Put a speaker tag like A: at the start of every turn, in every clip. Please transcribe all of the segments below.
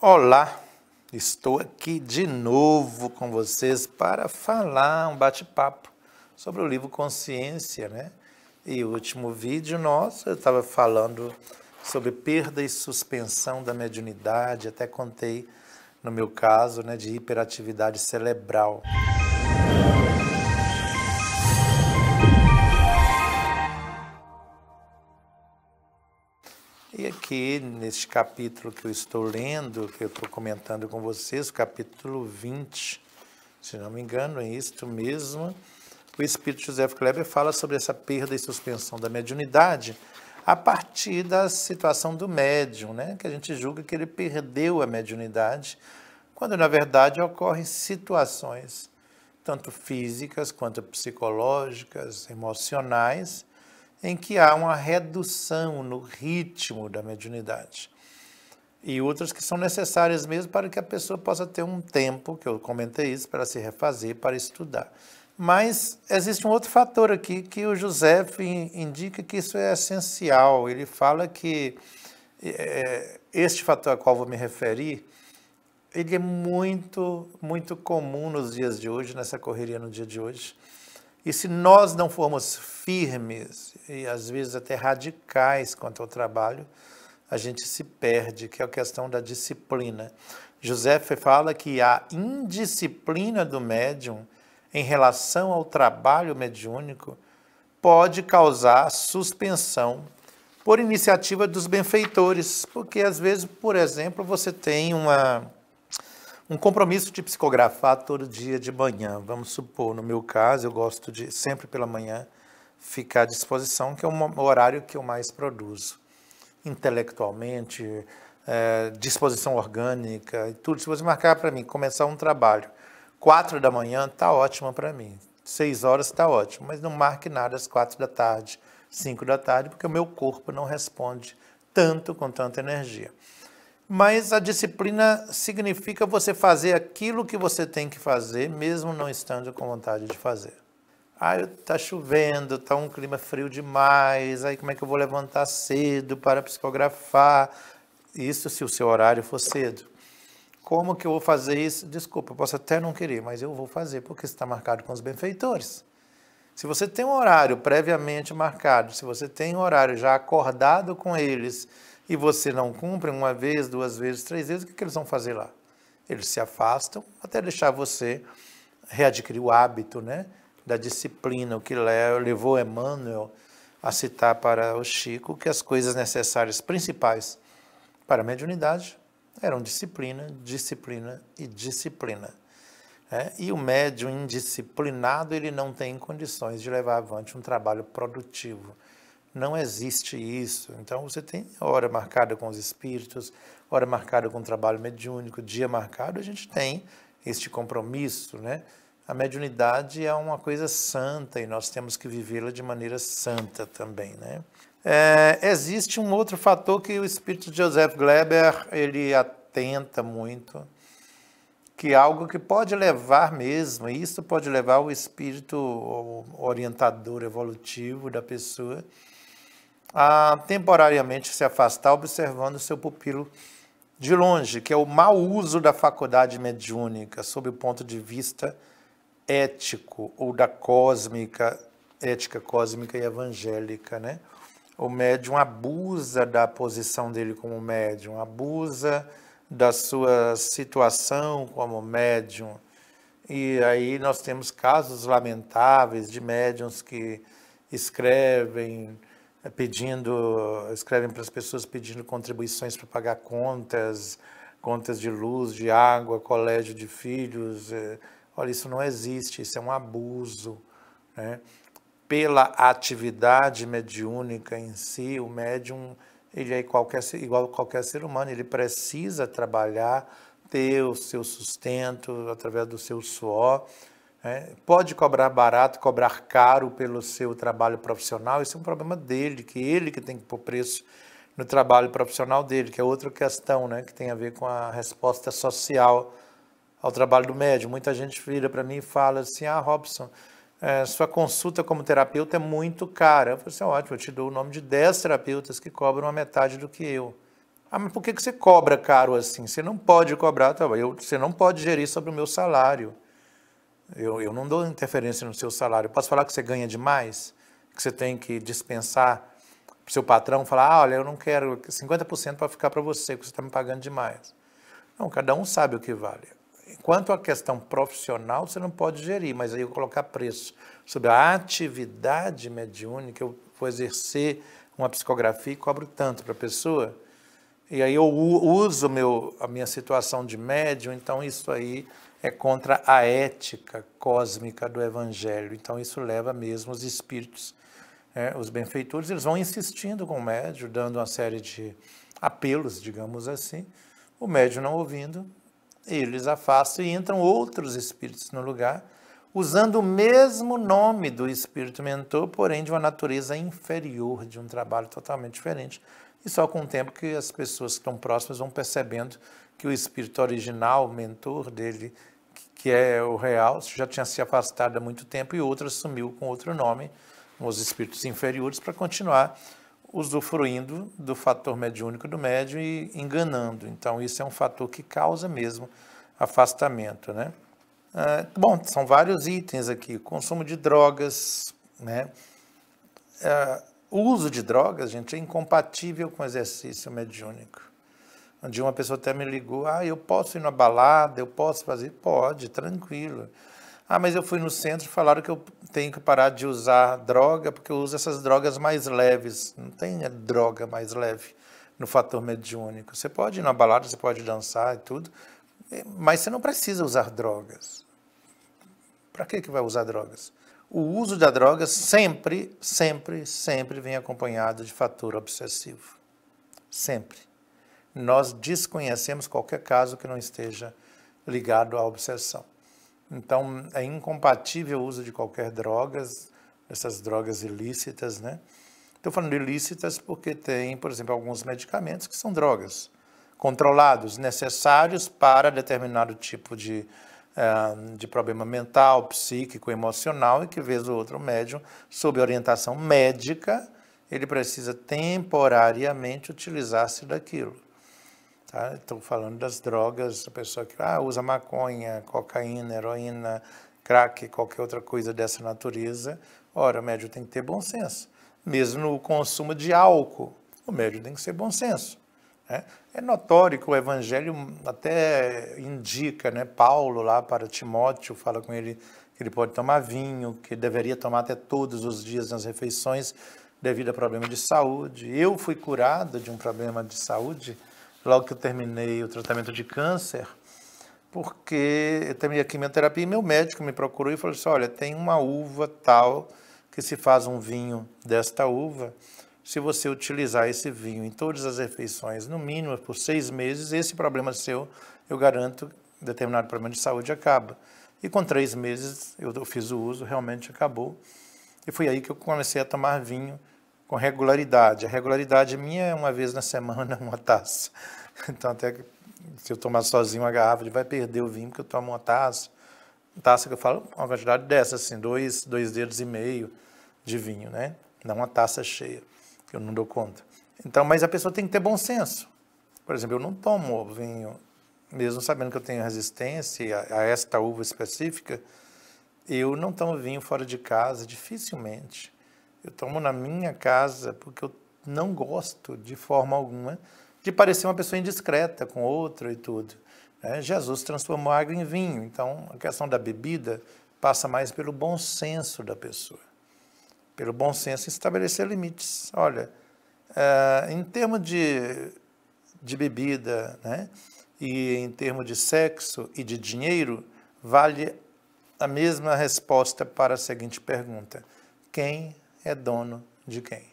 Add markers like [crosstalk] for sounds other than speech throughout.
A: Olá, estou aqui de novo com vocês para falar um bate-papo sobre o livro Consciência, né? E o último vídeo nosso eu estava falando sobre perda e suspensão da mediunidade, até contei no meu caso, né, de hiperatividade cerebral. E aqui, neste capítulo que eu estou lendo, que eu estou comentando com vocês, capítulo 20, se não me engano, é isto mesmo, o Espírito José Kleber fala sobre essa perda e suspensão da mediunidade a partir da situação do médium, né? que a gente julga que ele perdeu a mediunidade, quando na verdade ocorrem situações, tanto físicas quanto psicológicas, emocionais, em que há uma redução no ritmo da mediunidade. E outras que são necessárias mesmo para que a pessoa possa ter um tempo, que eu comentei isso, para se refazer, para estudar. Mas existe um outro fator aqui que o José indica que isso é essencial. Ele fala que é, é este fator a qual vou me referir, ele é muito, muito comum nos dias de hoje, nessa correria no dia de hoje. E se nós não formos firmes e às vezes até radicais quanto ao trabalho, a gente se perde, que é a questão da disciplina. José fala que a indisciplina do médium em relação ao trabalho mediúnico pode causar suspensão por iniciativa dos benfeitores, porque às vezes, por exemplo, você tem uma um compromisso de psicografar todo dia de manhã. Vamos supor, no meu caso, eu gosto de sempre pela manhã ficar à disposição, que é um horário que eu mais produzo. Intelectualmente, é, disposição orgânica e tudo. Se você marcar para mim, começar um trabalho, quatro da manhã está ótimo para mim. Seis horas está ótimo, mas não marque nada às quatro da tarde, cinco da tarde, porque o meu corpo não responde tanto com tanta energia. Mas a disciplina significa você fazer aquilo que você tem que fazer, mesmo não estando com vontade de fazer. Ah, tá chovendo, tá um clima frio demais, aí como é que eu vou levantar cedo para psicografar? Isso se o seu horário for cedo. Como que eu vou fazer isso? Desculpa, eu posso até não querer, mas eu vou fazer porque está marcado com os benfeitores. Se você tem um horário previamente marcado, se você tem um horário já acordado com eles, e você não cumpre uma vez, duas vezes, três vezes, o que, que eles vão fazer lá? Eles se afastam até deixar você readquirir o hábito né, da disciplina, o que levou Emmanuel a citar para o Chico que as coisas necessárias principais para a mediunidade eram disciplina, disciplina e disciplina. É, e o médium indisciplinado ele não tem condições de levar avante um trabalho produtivo. Não existe isso. Então você tem hora marcada com os espíritos, hora marcada com o trabalho mediúnico, dia marcado, a gente tem este compromisso, né? A mediunidade é uma coisa santa e nós temos que vivê-la de maneira santa também, né? É, existe um outro fator que o espírito de Joseph Gleber ele atenta muito, que é algo que pode levar mesmo, e isso pode levar o espírito o orientador evolutivo da pessoa a temporariamente se afastar observando seu pupilo de longe, que é o mau uso da faculdade mediúnica sob o ponto de vista ético ou da cósmica, ética cósmica e evangélica, né? O médium abusa da posição dele como médium, abusa da sua situação como médium. E aí nós temos casos lamentáveis de médiums que escrevem, pedindo, escrevem para as pessoas pedindo contribuições para pagar contas, contas de luz, de água, colégio de filhos. É, olha, isso não existe, isso é um abuso. Né? Pela atividade mediúnica em si, o médium ele é qualquer, igual a qualquer ser humano, ele precisa trabalhar, ter o seu sustento através do seu suor né? pode cobrar barato, cobrar caro pelo seu trabalho profissional, isso é um problema dele, que ele que tem que pôr preço no trabalho profissional dele, que é outra questão, né, que tem a ver com a resposta social ao trabalho do médico Muita gente vira para mim e fala assim, ah, Robson, é, sua consulta como terapeuta é muito cara. Eu falo assim, é ótimo, eu te dou o nome de 10 terapeutas que cobram a metade do que eu. Ah, mas por que, que você cobra caro assim? Você não pode cobrar, tá eu, você não pode gerir sobre o meu salário. Eu, eu não dou interferência no seu salário. posso falar que você ganha demais, que você tem que dispensar para o seu patrão, falar, ah, olha, eu não quero 50% para ficar para você, porque você está me pagando demais. Não, cada um sabe o que vale. Enquanto a questão profissional, você não pode gerir, mas aí eu colocar preço sobre a atividade mediúnica, eu vou exercer uma psicografia e cobro tanto para a pessoa. E aí eu uso meu, a minha situação de médium, então isso aí é contra a ética cósmica do Evangelho. Então, isso leva mesmo os espíritos, né, os benfeitores, eles vão insistindo com o médio, dando uma série de apelos, digamos assim. O médio não ouvindo, eles afastam e entram outros espíritos no lugar, usando o mesmo nome do espírito mentor, porém de uma natureza inferior, de um trabalho totalmente diferente. E só com o tempo que as pessoas que estão próximas vão percebendo que o espírito original, mentor dele, que é o real, já tinha se afastado há muito tempo e outro assumiu com outro nome, os espíritos inferiores, para continuar usufruindo do fator mediúnico do médium e enganando. Então, isso é um fator que causa mesmo afastamento, né? Ah, bom, são vários itens aqui, consumo de drogas, né? Ah, o uso de drogas, gente, é incompatível com exercício mediúnico. Um dia uma pessoa até me ligou, ah, eu posso ir na balada, eu posso fazer? Pode, tranquilo. Ah, mas eu fui no centro e falaram que eu tenho que parar de usar droga, porque eu uso essas drogas mais leves. Não tem né, droga mais leve no fator mediúnico. Você pode ir na balada, você pode dançar e tudo, eh, mas você não precisa usar drogas. Para que, que vai usar drogas? O uso da droga sempre, sempre, sempre vem acompanhado de fator obsessivo. Sempre nós desconhecemos qualquer caso que não esteja ligado à obsessão. Então, é incompatível o uso de qualquer drogas, essas drogas ilícitas, né? Estou falando ilícitas porque tem, por exemplo, alguns medicamentos que são drogas controlados, necessários para determinado tipo de, eh, de problema mental, psíquico, emocional, e que, vez o outro médium, sob orientação médica, ele precisa temporariamente utilizar-se daquilo. Tá? Estou falando das drogas, a pessoa que ah, usa maconha, cocaína, heroína, crack, qualquer outra coisa dessa natureza. Ora, o médico tem que ter bom senso. Mesmo no consumo de álcool, o médico tem que ser bom senso. Né? É notório que o Evangelho até indica, né? Paulo lá para Timóteo fala com ele que ele pode tomar vinho, que deveria tomar até todos os dias nas refeições devido a problema de saúde. Eu fui curado de um problema de saúde logo que eu terminei o tratamento de câncer, porque eu terminei a quimioterapia e meu médico me procurou e falou assim: olha, tem uma uva tal que se faz um vinho desta uva. Se você utilizar esse vinho em todas as refeições, no mínimo por seis meses, esse problema é seu, eu garanto, determinado problema de saúde acaba. E com três meses eu fiz o uso, realmente acabou. E foi aí que eu comecei a tomar vinho com regularidade. A regularidade minha é uma vez na semana, [laughs] uma taça. [laughs] Então, até que se eu tomar sozinho uma garrafa, ele vai perder o vinho, porque eu tomo uma taça. Taça que eu falo, uma quantidade dessa, assim, dois, dois dedos e meio de vinho, né? Não uma taça cheia, que eu não dou conta. Então, mas a pessoa tem que ter bom senso. Por exemplo, eu não tomo vinho, mesmo sabendo que eu tenho resistência a, a esta uva específica, eu não tomo vinho fora de casa, dificilmente. Eu tomo na minha casa, porque eu não gosto de forma alguma de parecer uma pessoa indiscreta com outro e tudo. Né? Jesus transformou água em vinho, então a questão da bebida passa mais pelo bom senso da pessoa, pelo bom senso estabelecer limites. Olha, é, em termos de, de bebida, né? e em termos de sexo e de dinheiro, vale a mesma resposta para a seguinte pergunta: quem é dono de quem?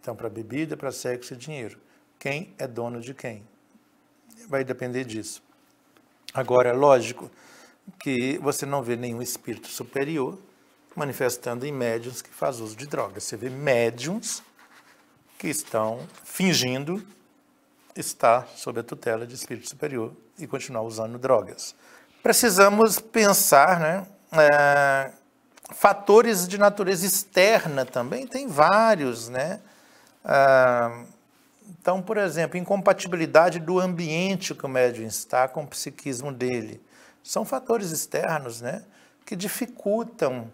A: Então, para bebida, para sexo e dinheiro quem é dono de quem. Vai depender disso. Agora, é lógico que você não vê nenhum espírito superior manifestando em médiums que faz uso de drogas. Você vê médiums que estão fingindo estar sob a tutela de espírito superior e continuar usando drogas. Precisamos pensar, né? É, fatores de natureza externa também, tem vários, né? É, então, por exemplo, incompatibilidade do ambiente que o médium está com o psiquismo dele. São fatores externos, né? Que dificultam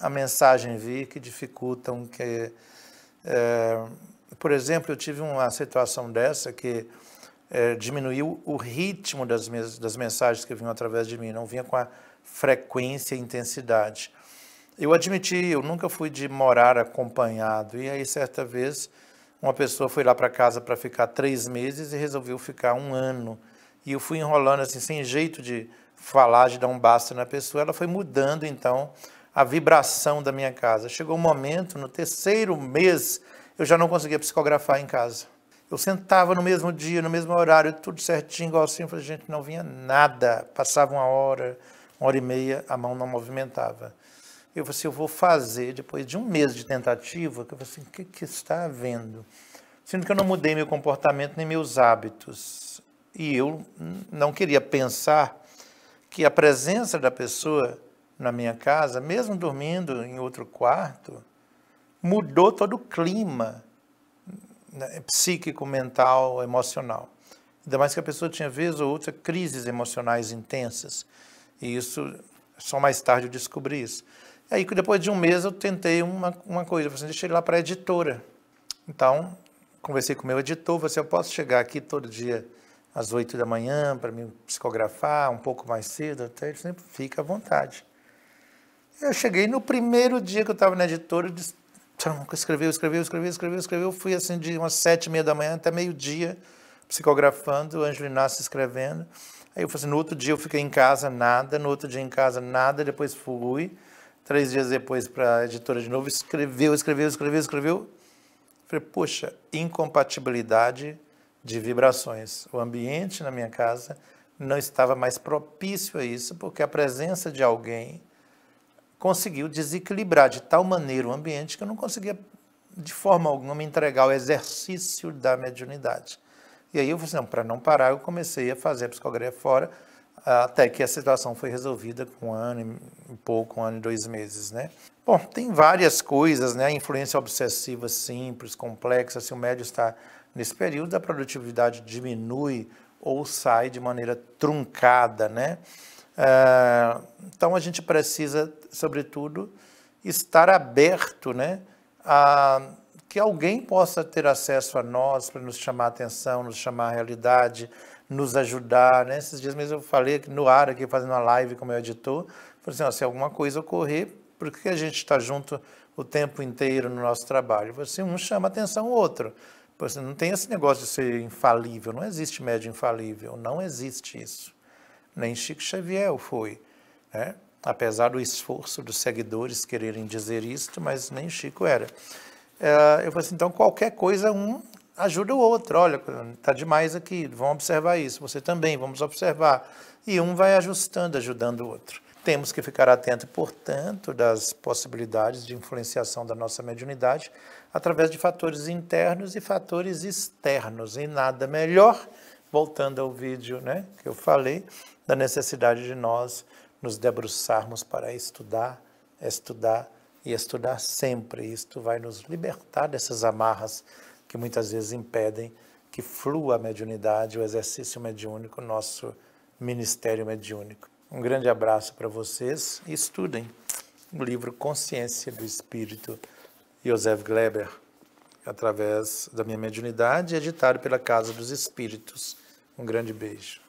A: a mensagem vir, que dificultam que. É, por exemplo, eu tive uma situação dessa que é, diminuiu o ritmo das, mes das mensagens que vinham através de mim, não vinha com a frequência e intensidade. Eu admiti, eu nunca fui de morar acompanhado, e aí certa vez uma pessoa foi lá para casa para ficar três meses e resolveu ficar um ano. E eu fui enrolando assim, sem jeito de falar, de dar um basta na pessoa. Ela foi mudando então a vibração da minha casa. Chegou um momento, no terceiro mês, eu já não conseguia psicografar em casa. Eu sentava no mesmo dia, no mesmo horário, tudo certinho, igual assim, falei, gente, não vinha nada. Passava uma hora, uma hora e meia, a mão não movimentava eu falei assim, eu vou fazer, depois de um mês de tentativa, que eu falei assim, o que, que está havendo? Sendo que eu não mudei meu comportamento nem meus hábitos. E eu não queria pensar que a presença da pessoa na minha casa, mesmo dormindo em outro quarto, mudou todo o clima né, psíquico, mental, emocional. Ainda mais que a pessoa tinha vez ou outra crises emocionais intensas. E isso, só mais tarde eu descobri isso. Aí, depois de um mês, eu tentei uma, uma coisa, assim, deixei lá para a editora. Então, conversei com o meu editor, você assim, eu posso chegar aqui todo dia às 8 da manhã para me psicografar, um pouco mais cedo até, ele sempre assim, fica à vontade. Eu cheguei no primeiro dia que eu estava na editora, eu disse, escreveu, escreveu, escreveu, escreveu, escreveu, fui assim de umas sete e meia da manhã até meio-dia, psicografando, o Ângelo Inácio escrevendo. Aí eu falei assim, no outro dia eu fiquei em casa, nada, no outro dia em casa, nada, depois fui, Três dias depois, para a editora de novo, escreveu, escreveu, escreveu, escreveu. Falei, poxa, incompatibilidade de vibrações. O ambiente na minha casa não estava mais propício a isso, porque a presença de alguém conseguiu desequilibrar de tal maneira o ambiente que eu não conseguia, de forma alguma, me entregar ao exercício da mediunidade. E aí eu falei assim, para não parar, eu comecei a fazer a psicografia fora, até que a situação foi resolvida com um ano e pouco, um ano e dois meses, né? Bom, tem várias coisas, né? A influência obsessiva simples, complexa, se o médio está nesse período, a produtividade diminui ou sai de maneira truncada, né? Ah, então a gente precisa, sobretudo, estar aberto, né? A que alguém possa ter acesso a nós para nos chamar a atenção, nos chamar a realidade, nos ajudar. Né? Esses dias mesmo eu falei no ar aqui, fazendo uma live com o meu editor, falei assim, ó, se alguma coisa ocorrer, por que a gente está junto o tempo inteiro no nosso trabalho? Falei assim, um chama atenção o outro. assim, não tem esse negócio de ser infalível, não existe médio infalível, não existe isso. Nem Chico Xavier foi, né? apesar do esforço dos seguidores quererem dizer isto, mas nem Chico era. Eh, eu falei assim, então qualquer coisa um ajuda o outro. Olha, está demais aqui, vamos observar isso. Você também, vamos observar. E um vai ajustando, ajudando o outro. Temos que ficar atento, portanto, das possibilidades de influenciação da nossa mediunidade através de fatores internos e fatores externos. E nada melhor, voltando ao vídeo né, que eu falei, da necessidade de nós nos debruçarmos para estudar, estudar e estudar sempre. Isto vai nos libertar dessas amarras que muitas vezes impedem que flua a mediunidade, o exercício mediúnico, o nosso ministério mediúnico. Um grande abraço para vocês e estudem o livro Consciência do Espírito, Josef Gleber, através da minha mediunidade, editado pela Casa dos Espíritos. Um grande beijo.